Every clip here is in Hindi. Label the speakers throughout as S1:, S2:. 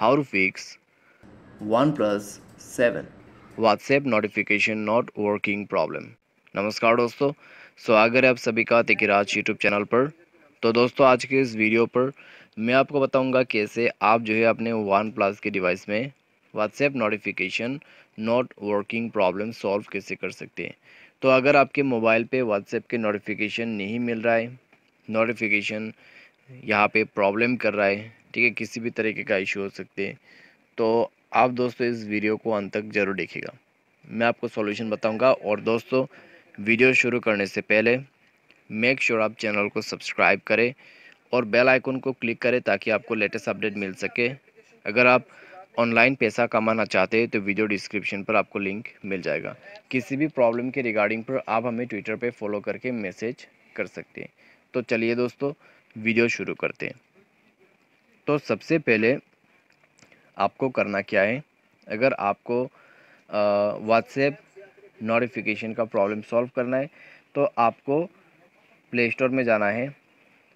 S1: how to fix OnePlus 7 WhatsApp notification not working problem नमस्कार दोस्तों स्वागत है आप सभी का तिकराज यूट्यूब चैनल पर तो दोस्तों आज के इस वीडियो पर मैं आपको बताऊंगा कैसे आप जो है अपने वन प्लस के डिवाइस में WhatsApp notification not working problem solve कैसे कर सकते हैं तो अगर आपके मोबाइल पे व्हाट्सएप के नोटिफिकेशन नहीं मिल रहा है नोटिफिकेशन यहाँ पे प्रॉब्लम कर रहा है ठीक है किसी भी तरीके का इशू हो सकते हैं तो आप दोस्तों इस वीडियो को अंत तक ज़रूर देखिएगा मैं आपको सॉल्यूशन बताऊंगा और दोस्तों वीडियो शुरू करने से पहले मेक श्योर sure आप चैनल को सब्सक्राइब करें और बेल आइकन को क्लिक करें ताकि आपको लेटेस्ट अपडेट मिल सके अगर आप ऑनलाइन पैसा कमाना चाहते हैं तो वीडियो डिस्क्रिप्शन पर आपको लिंक मिल जाएगा किसी भी प्रॉब्लम के रिगार्डिंग पर आप हमें ट्विटर पर फॉलो करके मैसेज कर सकते हैं तो चलिए दोस्तों वीडियो शुरू करते हैं तो सबसे पहले आपको करना क्या है अगर आपको व्हाट्सएप नोटिफिकेशन का प्रॉब्लम सॉल्व करना है तो आपको प्ले स्टोर में जाना है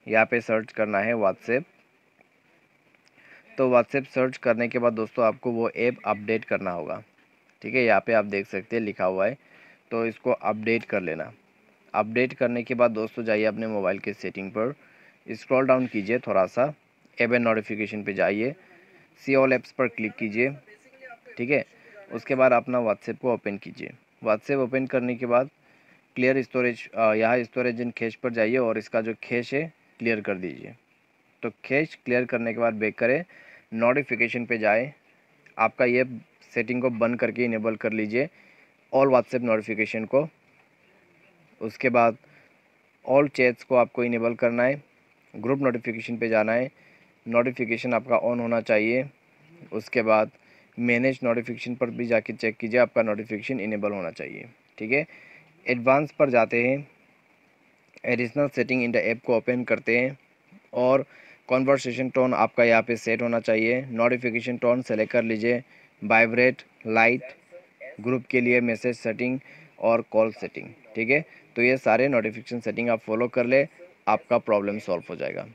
S1: यहाँ पे सर्च करना है व्हाट्सएप तो व्हाट्सएप सर्च करने के बाद दोस्तों आपको वो ऐप अपडेट करना होगा ठीक है यहाँ पे आप देख सकते हैं लिखा हुआ है तो इसको अपडेट कर लेना अपडेट करने के बाद दोस्तों जाइए अपने मोबाइल के सेटिंग पर स्क्रॉल डाउन कीजिए थोड़ा सा एब एन नोटिफिकेशन पे जाइए सी ऑल एप्स पर क्लिक कीजिए ठीक है उसके बाद अपना व्हाट्सएप को ओपन कीजिए व्हाट्सएप ओपन करने के बाद क्लियर स्टोरेज यहाँ स्टोरेज इन खेच पर जाइए और इसका जो खेच है क्लियर कर दीजिए तो खेच क्लियर करने के बाद बेक करें नोटिफिकेशन पे जाए आपका ये सेटिंग को बंद करके इनेबल कर लीजिए ऑल व्हाट्सएप नोटिफिकेशन को उसके बाद ऑल चैट्स को आपको इनेबल करना है ग्रुप नोटिफिकेशन पे जाना है नोटिफिकेशन आपका ऑन होना चाहिए उसके बाद मैनेज नोटिफिकेशन पर भी जाके चेक कीजिए आपका नोटिफिकेशन इनेबल होना चाहिए ठीक है एडवांस पर जाते हैं additional setting in the app को ओपन करते हैं और कॉन्वर्सेशन टोन आपका यहाँ पे सेट होना चाहिए नोटिफिकेशन टोन सेलेक्ट कर लीजिए वाइब्रेट लाइट ग्रुप के लिए मैसेज सेटिंग और कॉल सेटिंग ठीक है तो ये सारे नोटिफिकेशन सेटिंग आप फॉलो कर ले आपका प्रॉब्लम सॉल्व हो जाएगा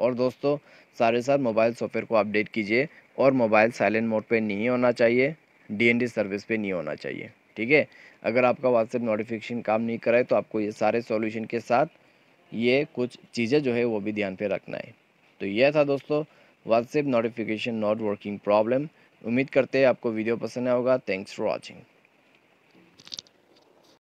S1: और दोस्तों सारे साथ मोबाइल सॉफ्टवेयर को अपडेट कीजिए और मोबाइल साइलेंट मोड पे नहीं होना चाहिए डीएनडी सर्विस पे नहीं होना चाहिए ठीक है अगर आपका व्हाट्सएप नोटिफिकेशन काम नहीं कराए तो आपको ये सारे सॉल्यूशन के साथ ये कुछ चीज़ें जो है वो भी ध्यान पे रखना है तो यह था दोस्तों WhatsApp notification not working problem उम्मीद करते हैं आपको वीडियो पसंद आया होगा थैंक्स फॉर वॉचिंग